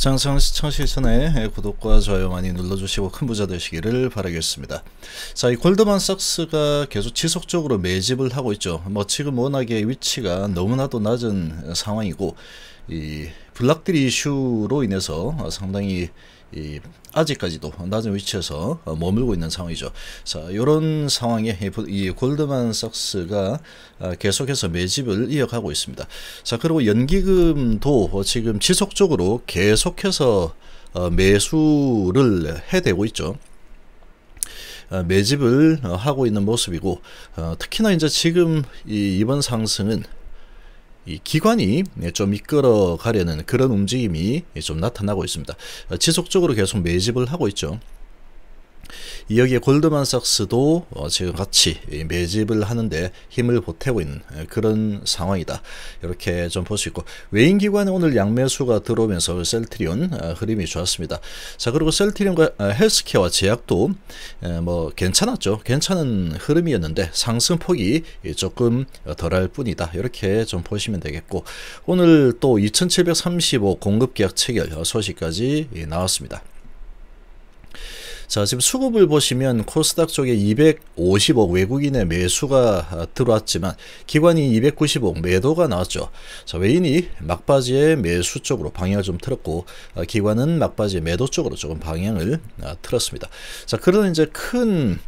장성 시청실 전에 구독과 좋아요 많이 눌러주시고 큰 부자 되시기를 바라겠습니다. 자, 이 골드만삭스가 계속 지속적으로 매집을 하고 있죠. 뭐 지금 워낙에 위치가 너무나도 낮은 상황이고 이 블락딜 이슈로 인해서 상당히 이 아직까지도 낮은 위치에서 머물고 있는 상황이죠. 자, 이런 상황에 이 골드만삭스가 아, 계속해서 매집을 이어가고 있습니다. 자, 그리고 연기금도 지금 지속적으로 계속해서 어, 매수를 해대고 있죠. 아, 매집을 하고 있는 모습이고 어, 특히나 이제 지금 이번 상승은 이 기관이 좀 이끌어 가려는 그런 움직임이 좀 나타나고 있습니다. 어, 지속적으로 계속 매집을 하고 있죠. 여기에 골드만삭스도 어, 지금 같이 매집을 하는데 힘을 보태고 있는 그런 상황이다. 이렇게 좀 볼 수 있고 외인 기관에 오늘 양매수가 들어오면서 셀트리온 어, 흐름이 좋았습니다. 자 그리고 셀트리온과 어, 헬스케어와 제약도 뭐 괜찮았죠. 괜찮은 흐름이었는데 상승폭이 조금 덜할 뿐이다. 이렇게 좀 보시면 되겠고 오늘 또 2735 공급계약 체결 소식까지 나왔습니다. 자, 지금 수급을 보시면 코스닥 쪽에 250억 외국인의 매수가 아, 들어왔지만 기관이 290억 매도가 나왔죠. 자, 외인이 막바지에 매수 쪽으로 방향을 좀 틀었고 아, 기관은 막바지에 매도 쪽으로 조금 방향을 아, 틀었습니다. 자, 그런 이제 큰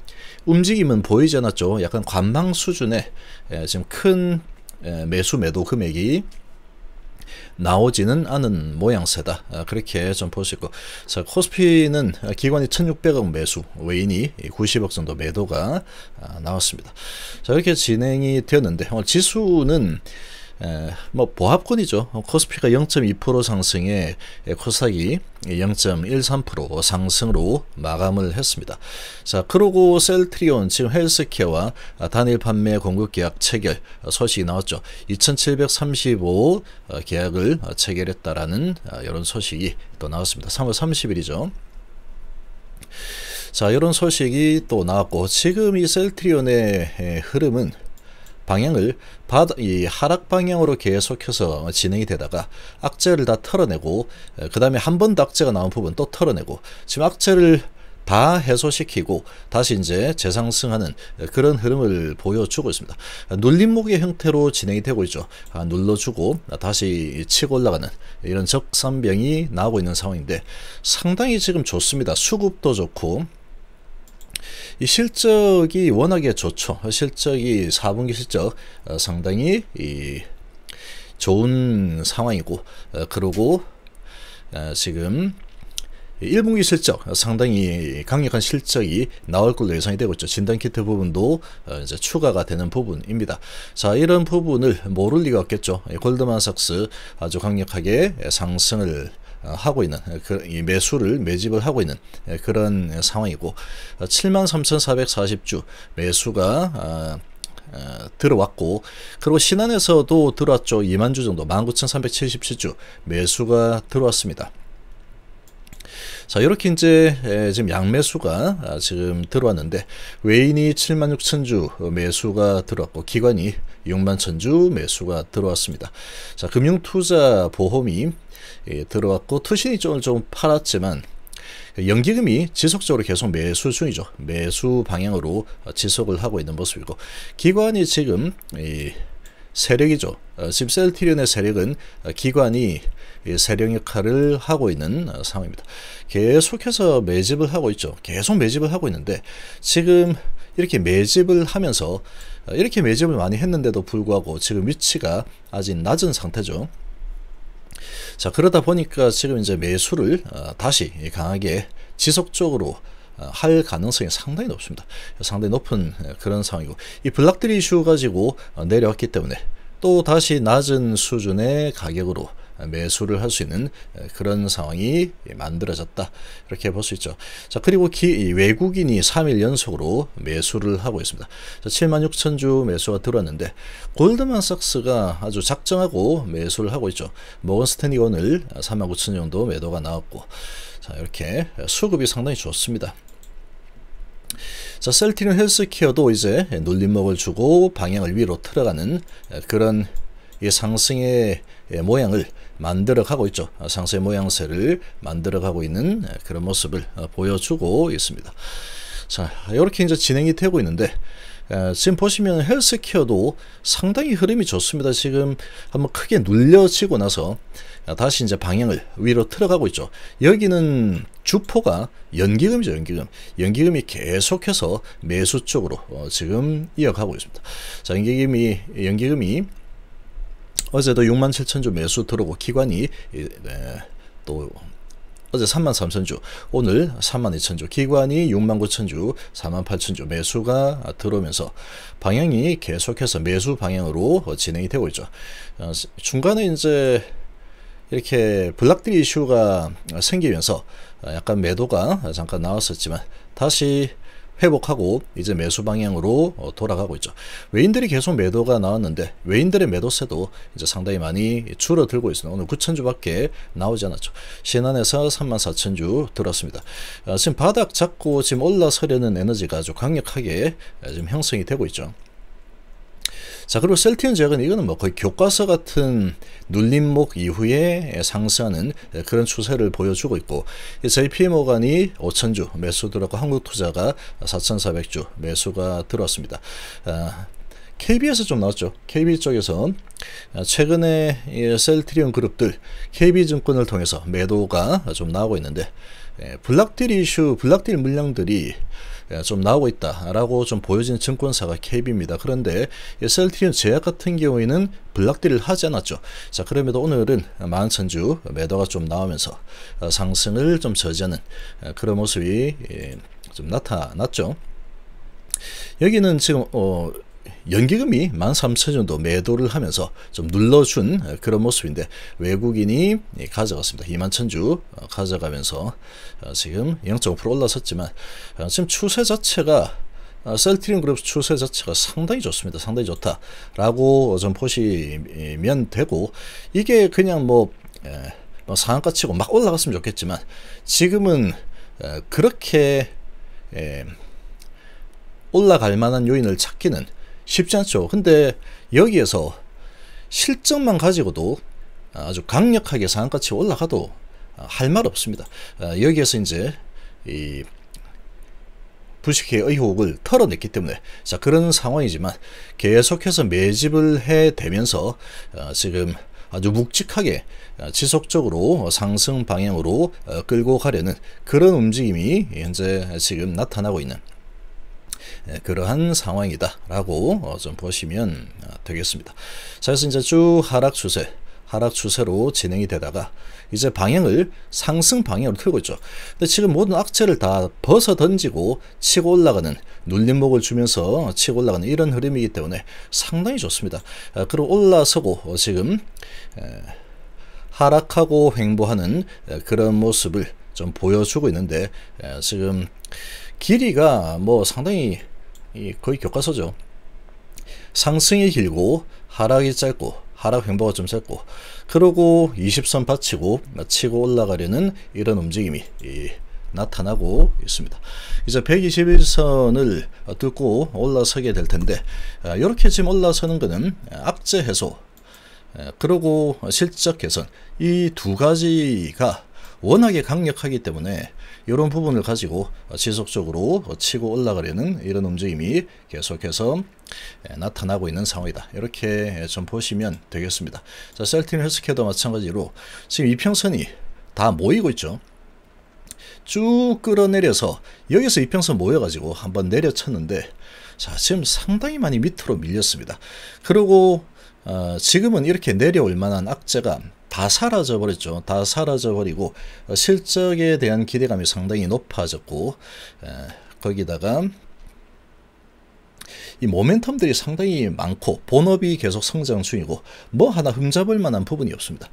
움직임은 보이지 않았죠. 약간 관망 수준의 예, 지금 큰 예, 매수 매도 금액이 나오지는 않은 모양새다. 아, 그렇게 좀 볼 수 있고 자, 코스피는 기관이 1600억 매수, 외인이 90억 정도 매도가 아, 나왔습니다. 자, 이렇게 진행이 되었는데 오 지수는 뭐 보합권이죠. 코스피가 0.2% 상승에 코스닥이 0.13% 상승으로 마감을 했습니다. 자, 그러고 셀트리온 지금 헬스케어와 단일 판매 공급 계약 체결 소식이 나왔죠. 2,735 계약을 체결했다라는 아, 이런 소식이 또 나왔습니다. 3월 30일이죠. 자 이런 소식이 또 나왔고 지금 이 셀트리온의 흐름은 방향을 바다, 이 하락 방향으로 계속해서 진행이 되다가 악재를 다 털어내고 어, 그 다음에 한 번 더 악재가 나온 부분 또 털어내고 지금 악재를 다 해소시키고 다시 이제 재상승하는 어, 그런 흐름을 보여주고 있습니다. 눌림목의 형태로 진행이 되고 있죠. 아, 눌러주고 다시 치고 올라가는 이런 적산병이 나오고 있는 상황인데 상당히 지금 좋습니다. 수급도 좋고 이 실적이 워낙에 좋죠. 실적이 4분기 실적 어, 상당히 좋은 상황이고 어, 그러고 어, 지금 1분기 실적 상당히 강력한 실적이 나올 걸로 예상이 되고 있죠. 진단키트 부분도 이제 추가가 되는 부분입니다. 자 이런 부분을 모를 리가 없겠죠. 예, 골드만삭스 아주 강력하게 상승을 하고 있는 그, 매수를 매집을 하고 있는 예, 그런 상황이고 73,440주 어, 매수가 아, 아, 들어왔고 그리고 신안에서도 들어왔죠. 2만 주 정도 19,377주 매수가 들어왔습니다. 자 이렇게 이제 예, 지금 양매수가 아, 지금 들어왔는데 외인이 7 6 0 0 0주 매수가 들어왔고 기관이 6만 천주 매수가 들어왔습니다. 자 금융투자 보험이 예, 들어왔고 투신 이쪽은 좀 팔았지만 연기금이 지속적으로 계속 매수 중이죠. 매수 방향으로 지속을 하고 있는 모습이고 기관이 지금 이 세력이죠. 어, 지 셀트리온의 세력은 기관이 세력 역할을 하고 있는 어, 상황입니다. 계속해서 매집을 하고 있죠. 계속 매집을 하고 있는데 지금 이렇게 매집을 하면서 어, 이렇게 매집을 많이 했는데도 불구하고 지금 위치가 아직 낮은 상태죠. 자 그러다 보니까 지금 이제 매수를 어, 다시 강하게 지속적으로 어, 할 가능성이 상당히 높습니다. 상당히 높은 어, 그런 상황이고 이 블락들 이슈 가지고 내려왔기 때문에 또 다시 낮은 수준의 가격으로 매수를 할 수 있는 그런 상황이 만들어졌다. 이렇게 볼 수 있죠. 자, 그리고 기, 외국인이 3일 연속으로 매수를 하고 있습니다. 자, 76,000주 매수가 들어왔는데 골드만삭스가 아주 작정하고 매수를 하고 있죠. 모건스탠리 오늘 39,000 정도 매도가 나왔고 자, 이렇게 수급이 상당히 좋습니다. 자, 셀티는 헬스케어도 이제 놀림목을 주고 방향을 위로 틀어가는 그런 이 상승의 예, 모양을 만들어가고 있죠. 아, 상승의 모양새를 만들어가고 있는 예, 그런 모습을 어, 보여주고 있습니다. 자, 이렇게 이제 진행이 되고 있는데 아, 지금 보시면 헬스케어도 상당히 흐름이 좋습니다. 지금 한번 크게 눌려지고 나서 아, 다시 이제 방향을 위로 틀어가고 있죠. 여기는 주포가 연기금이죠, 연기금. 연기금이 계속해서 매수 쪽으로 어, 지금 이어가고 있습니다. 자, 연기금이, 연기금이 어제도 6 7 0 0 0주 매수 들어오고 기관이 네, 또 어제 3 3 0 0 0 주, 오늘 3 2 0 0 0 주, 기관이 6 9 0 0 0 주, 4 8 0 0 0주 매수가 들어오면서 방향이 계속해서 매수 방향으로 진행이 되고 있죠. 어, 중간에 이제 이렇게 블락들이 이슈가 생기면서 약간 매도가 잠깐 나왔었지만 다시 회복하고 이제 매수 방향으로 어, 돌아가고 있죠. 외인들이 계속 매도가 나왔는데 외인들의 매도세도 이제 상당히 많이 줄어들고 있습니다. 오늘 9천주밖에 나오지 않았죠. 신안에서 3 4 0주 들었습니다. 아, 지금 바닥 잡고 지금 올라서려는 에너지가 아주 강력하게 아, 지금 형성이 되고 있죠. 자 그리고 셀티언 제약은 이거는 뭐 거의 교과서 같은 눌림목 이후에 상승하는 그런 추세를 보여주고 있고 JPM 호간이 5천주 매수 들었고 한국투자가 4,400주 매수가 들어왔습니다. 아, KB에서 좀 나왔죠. KB 쪽에선 최근에 셀트리온 그룹들 KB증권을 통해서 매도가 좀 나오고 있는데 예, 블락딜 이슈, 블락딜 물량들이 예, 좀 나오고 있다라고 좀보여지 증권사가 KB입니다. 그런데 SLT는 제약 같은 경우에는 블락딜을 하지 않았죠. 자 그럼에도 오늘은 만천주 매도가 좀 나오면서 어, 상승을 좀 저지하는 어, 그런 모습이 예, 좀 나타났죠. 여기는 지금 어, 연기금이 13,000원도 매도를 하면서 좀 눌러준 어, 그런 모습인데 외국인이 예, 가져갔습니다. 21,000주 어, 가져가면서 어, 지금 0.5% 올라섰지만 지금 추세 자체가 셀트리 그룹 추세 자체가 상당히 좋습니다. 상당히 좋다라고 좀 보시면 되고 이게 그냥 뭐, 예, 뭐 상한가치고 막 올라갔으면 좋겠지만 지금은 그렇게 예, 올라갈 만한 요인을 찾기는 쉽지 않죠. 근데 여기에서 실적만 가지고도 아주 강력하게 상한가치 올라가도 할 말 없습니다. 아, 여기에서 이제 이 부식의 의혹을 털어냈기 때문에 자 그런 상황이지만 계속해서 매집을 해대면서 아, 지금 아주 묵직하게 아, 지속적으로 상승 방향으로 어, 끌고 가려는 그런 움직임이 현재 지금 나타나고 있는 예, 그러한 상황이다라고 어, 좀 보시면 아, 되겠습니다. 자, 그래서 이제 쭉 하락 추세 하락 추세로 진행이 되다가 이제 방향을 상승 방향으로 틀고 있죠. 근데 지금 모든 악재를 다 벗어 던지고 치고 올라가는 눌림목을 주면서 치고 올라가는 이런 흐름이기 때문에 상당히 좋습니다. 아, 그리고 올라서고 어, 지금 하락하고 횡보하는 그런 모습을 좀 보여주고 있는데 지금 길이가 뭐 상당히 거의 교과서죠. 상승이 길고 하락이 짧고 하락 횡보가 좀 짧고 그러고 20선 받치고 치고 올라가려는 이런 움직임이 나타나고 있습니다. 이제 121선을 뚫고 올라서게 될 텐데 이렇게 아, 지금 올라서는 것은 악재 해소 그러고 실적 개선 이 두 가지가 워낙에 강력하기 때문에 이런 부분을 가지고 지속적으로 치고 올라가려는 이런 움직임이 계속해서 예, 나타나고 있는 상황이다. 이렇게 좀 보시면 되겠습니다. 자, 셀틴 헬스케도 마찬가지로 지금 이평선이 다 모이고 있죠. 쭉 끌어내려서 여기서 이평선 모여가지고 한번 내려쳤는데 자 지금 상당히 많이 밑으로 밀렸습니다. 그리고 어, 지금은 이렇게 내려올 만한 악재가 다 사라져 버렸죠. 다 사라져 버리고 실적에 대한 기대감이 상당히 높아졌고 거기다가 이 모멘텀들이 상당히 많고 본업이 계속 성장 중이고 뭐 하나 흠잡을 만한 부분이 없습니다.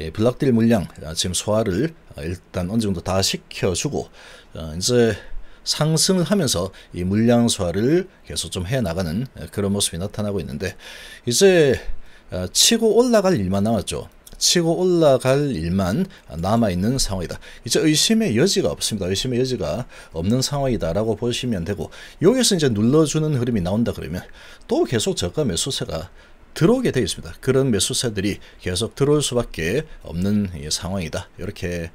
예, 블락딜 물량 아, 지금 소화를 아, 일단 어느 정도 다 시켜주고 어, 이제 상승을 하면서 이 물량 소화를 계속 좀 해 나가는 그런 모습이 나타나고 있는데 이제 아, 치고 올라갈 일만 남았죠. 치고 올라갈 일만 남아있는 상황이다. 이제 의심의 여지가 없습니다. 의심의 여지가 없는 상황이다라고 보시면 되고 여기서 이제 눌러주는 흐름이 나온다 그러면 또 계속 저가 매수세가 들어오게 되어 있습니다. 그런 매수세들이 계속 들어올 수밖에 없는 상황이다. 이렇게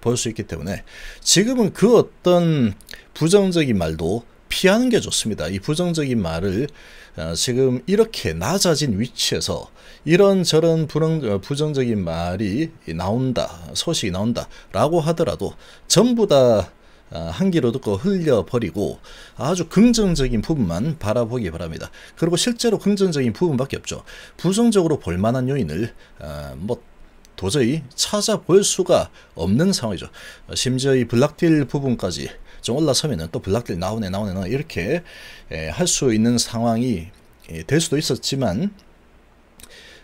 볼 수 있기 때문에 지금은 그 어떤 부정적인 말도 피하는 게 좋습니다. 이 부정적인 말을 아, 지금 이렇게 낮아진 위치에서 이런저런 불안, 어, 부정적인 말이 나온다, 소식이 나온다라고 하더라도 전부 다 아, 한기로 듣고 흘려버리고 아주 긍정적인 부분만 바라보기 바랍니다. 그리고 실제로 긍정적인 부분밖에 없죠. 부정적으로 볼만한 요인을 아, 뭐 도저히 찾아볼 수가 없는 상황이죠. 어, 심지어 이 블락딜 부분까지 좀 올라서면은 또 블락들 나오네 나오네 나오네 이렇게 예, 할수 있는 상황이 예, 될 수도 있었지만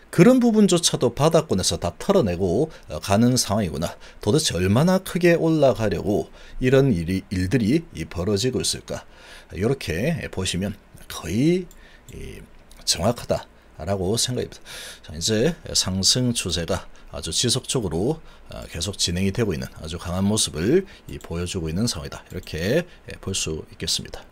그런 부분조차도 바닥권에서 다 털어내고 어, 가는 상황이구나. 도대체 얼마나 크게 올라가려고 이런 일이, 일들이 벌어지고 있을까. 이렇게 보시면 거의 정확하다라고 생각입니다. 이제 상승 추세가 아주 지속적으로 아, 계속 진행이 되고 있는 아주 강한 모습을 보여주고 있는 상황이다. 이렇게 예, 볼수 있겠습니다.